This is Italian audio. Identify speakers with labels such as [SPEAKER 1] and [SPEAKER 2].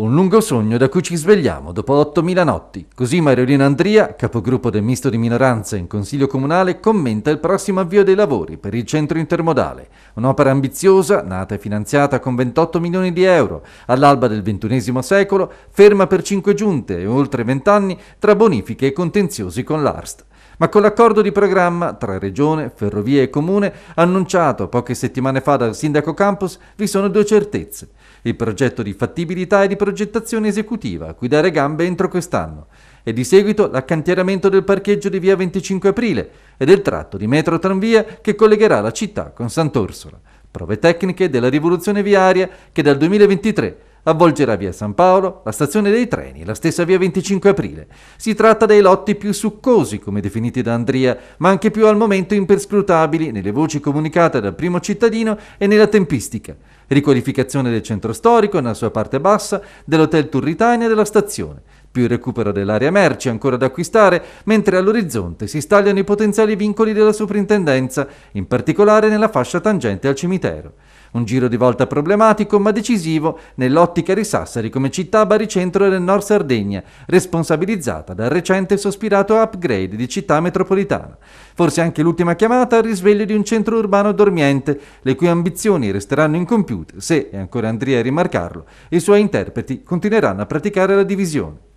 [SPEAKER 1] Un lungo sogno da cui ci svegliamo dopo 8.000 notti. Così Mariolina Andria, capogruppo del misto di minoranza in Consiglio Comunale, commenta il prossimo avvio dei lavori per il centro intermodale. Un'opera ambiziosa, nata e finanziata con 28 milioni di euro, all'alba del XXI secolo, ferma per 5 giunte e oltre 20 anni tra bonifiche e contenziosi con l'ARST ma con l'accordo di programma tra Regione, Ferrovie e Comune, annunciato poche settimane fa dal Sindaco Campus, vi sono due certezze. Il progetto di fattibilità e di progettazione esecutiva, a cui dare gambe entro quest'anno, e di seguito l'accantieramento del parcheggio di via 25 aprile e del tratto di metro tranvia che collegherà la città con Sant'Orsola. Prove tecniche della rivoluzione viaria che dal 2023 avvolgerà via San Paolo, la stazione dei treni, la stessa via 25 aprile. Si tratta dei lotti più succosi, come definiti da Andria, ma anche più al momento imperscrutabili nelle voci comunicate dal primo cittadino e nella tempistica. Riqualificazione del centro storico nella sua parte bassa, dell'hotel Turritania e della stazione più il recupero dell'area merci ancora da acquistare, mentre all'orizzonte si stagliano i potenziali vincoli della soprintendenza, in particolare nella fascia tangente al cimitero. Un giro di volta problematico ma decisivo nell'ottica di Sassari come città baricentro del Nord Sardegna, responsabilizzata dal recente sospirato upgrade di città metropolitana. Forse anche l'ultima chiamata al risveglio di un centro urbano dormiente, le cui ambizioni resteranno incompiute se, e ancora Andrea a rimarcarlo, i suoi interpreti continueranno a praticare la divisione.